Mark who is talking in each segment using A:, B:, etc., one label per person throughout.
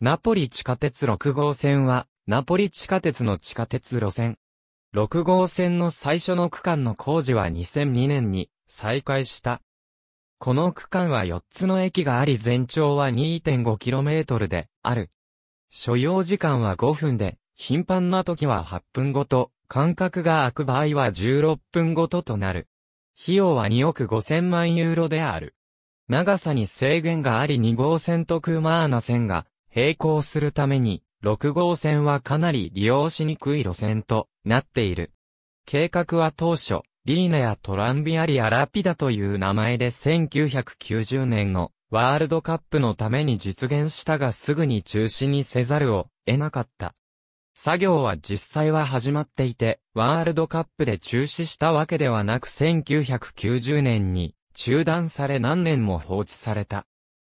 A: ナポリ地下鉄6号線は、ナポリ地下鉄の地下鉄路線。6号線の最初の区間の工事は2002年に再開した。この区間は4つの駅があり全長は 2.5km である。所要時間は5分で、頻繁な時は8分ごと、間隔が空く場合は16分ごととなる。費用は2億5000万ユーロである。長さに制限があり2号線とクーマーナ線が並行するために、6号線はかなり利用しにくい路線となっている。計画は当初、リーナやトランビアリアラピダという名前で1990年のワールドカップのために実現したがすぐに中止にせざるを得なかった。作業は実際は始まっていて、ワールドカップで中止したわけではなく1990年に中断され何年も放置された。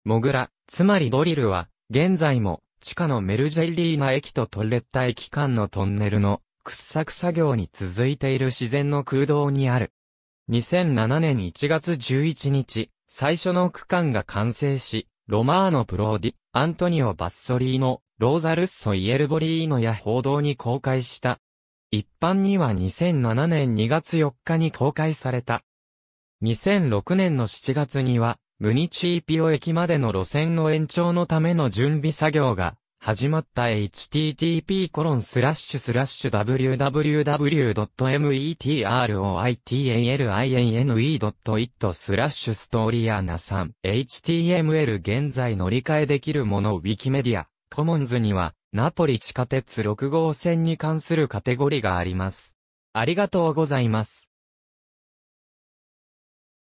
A: モグラ、つまりドリルは現在も、地下のメルジェリーナ駅とトレッタ駅間のトンネルの掘削作業に続いている自然の空洞にある。2007年1月11日、最初の区間が完成し、ロマーノ・プローディ、アントニオ・バッソリーノ、ローザ・ルッソ・イエルボリーノや報道に公開した。一般には2007年2月4日に公開された。2006年の7月には、ムニチーピオ駅までの路線の延長のための準備作業が始まった h t t p w w w m e t r o i t a l i n e i t スラッシュストーリアナさん html 現在乗り換えできるものウィキメディアコモンズにはナポリ地下鉄6号線に関するカテゴリがあります。ありがとうございます。